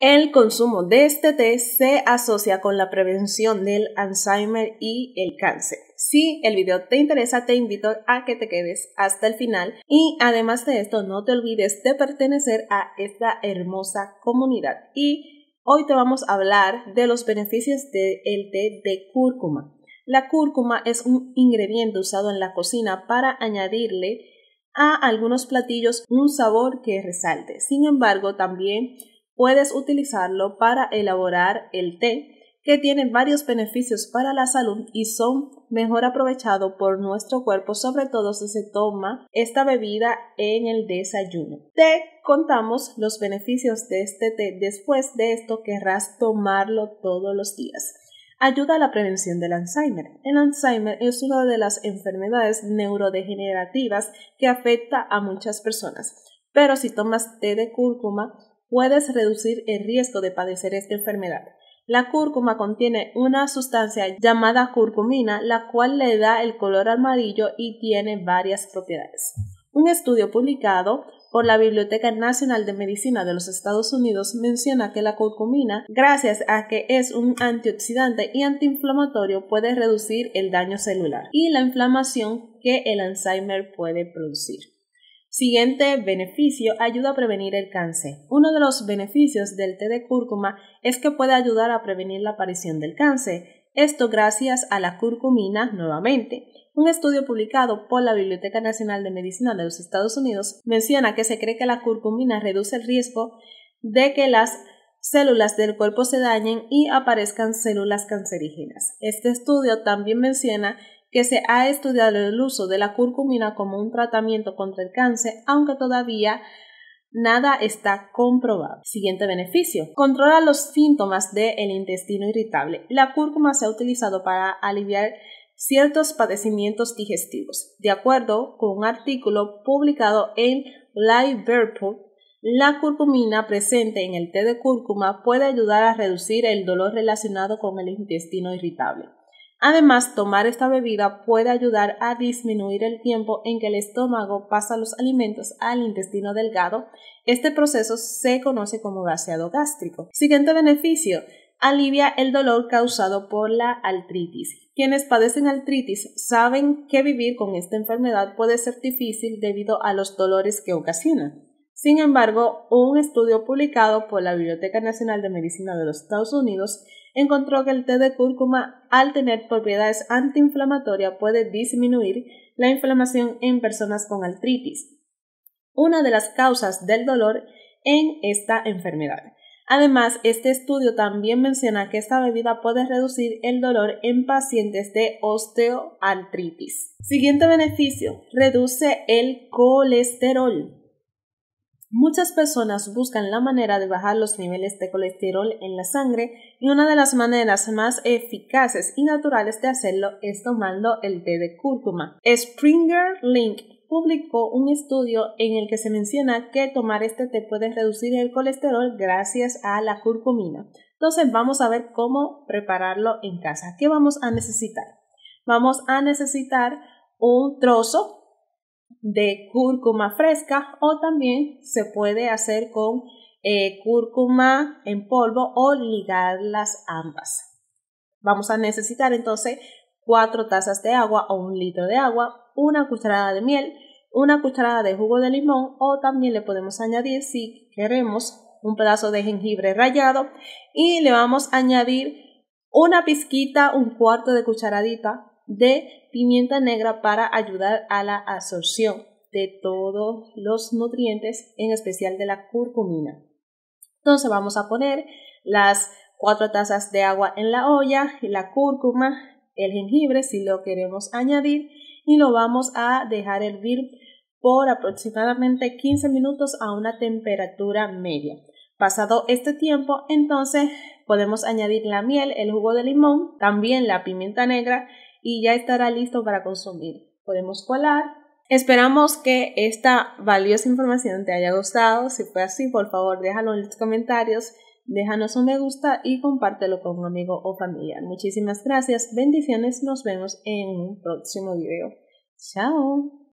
El consumo de este té se asocia con la prevención del Alzheimer y el cáncer. Si el video te interesa, te invito a que te quedes hasta el final y además de esto, no te olvides de pertenecer a esta hermosa comunidad. Y hoy te vamos a hablar de los beneficios del té de cúrcuma. La cúrcuma es un ingrediente usado en la cocina para añadirle a algunos platillos un sabor que resalte. Sin embargo, también puedes utilizarlo para elaborar el té, que tiene varios beneficios para la salud y son mejor aprovechado por nuestro cuerpo, sobre todo si se toma esta bebida en el desayuno. Te contamos los beneficios de este té. Después de esto querrás tomarlo todos los días ayuda a la prevención del Alzheimer. El Alzheimer es una de las enfermedades neurodegenerativas que afecta a muchas personas, pero si tomas té de cúrcuma puedes reducir el riesgo de padecer esta enfermedad. La cúrcuma contiene una sustancia llamada curcumina, la cual le da el color amarillo y tiene varias propiedades. Un estudio publicado por la Biblioteca Nacional de Medicina de los Estados Unidos menciona que la curcumina, gracias a que es un antioxidante y antiinflamatorio, puede reducir el daño celular y la inflamación que el Alzheimer puede producir. Siguiente beneficio, ayuda a prevenir el cáncer. Uno de los beneficios del té de cúrcuma es que puede ayudar a prevenir la aparición del cáncer. Esto gracias a la curcumina nuevamente. Un estudio publicado por la Biblioteca Nacional de Medicina de los Estados Unidos menciona que se cree que la curcumina reduce el riesgo de que las células del cuerpo se dañen y aparezcan células cancerígenas. Este estudio también menciona que se ha estudiado el uso de la curcumina como un tratamiento contra el cáncer, aunque todavía Nada está comprobado. Siguiente beneficio. Controla los síntomas del intestino irritable. La cúrcuma se ha utilizado para aliviar ciertos padecimientos digestivos. De acuerdo con un artículo publicado en Liverpool, la curcumina presente en el té de cúrcuma puede ayudar a reducir el dolor relacionado con el intestino irritable. Además, tomar esta bebida puede ayudar a disminuir el tiempo en que el estómago pasa los alimentos al intestino delgado. Este proceso se conoce como gaseado gástrico. Siguiente beneficio, alivia el dolor causado por la artritis. Quienes padecen artritis saben que vivir con esta enfermedad puede ser difícil debido a los dolores que ocasiona. Sin embargo, un estudio publicado por la Biblioteca Nacional de Medicina de los Estados Unidos encontró que el té de cúrcuma, al tener propiedades antiinflamatorias, puede disminuir la inflamación en personas con artritis, una de las causas del dolor en esta enfermedad. Además, este estudio también menciona que esta bebida puede reducir el dolor en pacientes de osteoartritis. Siguiente beneficio, reduce el colesterol. Muchas personas buscan la manera de bajar los niveles de colesterol en la sangre y una de las maneras más eficaces y naturales de hacerlo es tomando el té de cúrcuma. Springer Link publicó un estudio en el que se menciona que tomar este té puede reducir el colesterol gracias a la curcumina. Entonces vamos a ver cómo prepararlo en casa. ¿Qué vamos a necesitar? Vamos a necesitar un trozo de cúrcuma fresca o también se puede hacer con eh, cúrcuma en polvo o las ambas. Vamos a necesitar entonces 4 tazas de agua o un litro de agua, una cucharada de miel, una cucharada de jugo de limón o también le podemos añadir si queremos un pedazo de jengibre rallado y le vamos a añadir una pizquita, un cuarto de cucharadita de pimienta negra para ayudar a la absorción de todos los nutrientes, en especial de la curcumina. Entonces vamos a poner las cuatro tazas de agua en la olla, la cúrcuma, el jengibre si lo queremos añadir y lo vamos a dejar hervir por aproximadamente 15 minutos a una temperatura media. Pasado este tiempo, entonces podemos añadir la miel, el jugo de limón, también la pimienta negra y ya estará listo para consumir. Podemos colar. Esperamos que esta valiosa información te haya gustado. Si fue así, por favor déjalo en los comentarios, déjanos un me gusta y compártelo con un amigo o familia. Muchísimas gracias, bendiciones, nos vemos en un próximo video. Chao.